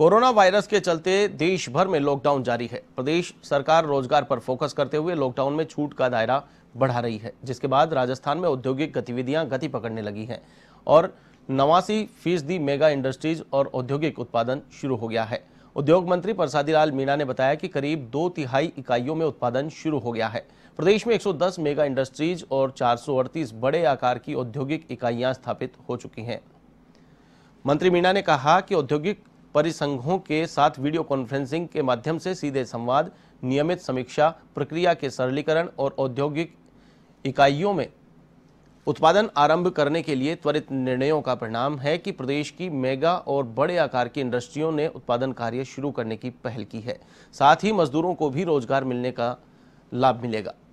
corona virus के चलते देश भर में लॉकडाउन जारी है प्रदेश सरकार रोजगार पर फोकस करते हुए लॉकडाउन में छूट का दायरा बढ़ा रही है जिसके बाद राजस्थान में औद्योगिक गतिविधियां गति पकड़ने लगी हैं और नवासी फीसदी मेगा इंडस्ट्रीज और औद्योगिक उत्पादन शुरू हो गया है उद्योग मंत्री परसादी लाल मीणा ने बताया कि करीब दो तिहाई इकाइयों में उत्पादन शुरू हो गया है प्रदेश में 110 मेगा इंडस्ट्रीज और चार बड़े आकार की औद्योगिक इकाइयां स्थापित हो चुकी हैं मंत्री मीणा ने कहा कि औद्योगिक परिसंघों के साथ वीडियो कॉन्फ्रेंसिंग के माध्यम से सीधे संवाद नियमित समीक्षा प्रक्रिया के सरलीकरण और औद्योगिक इकाइयों में उत्पादन आरंभ करने के लिए त्वरित निर्णयों का परिणाम है कि प्रदेश की मेगा और बड़े आकार की इंडस्ट्रियों ने उत्पादन कार्य शुरू करने की पहल की है साथ ही मजदूरों को भी रोजगार मिलने का लाभ मिलेगा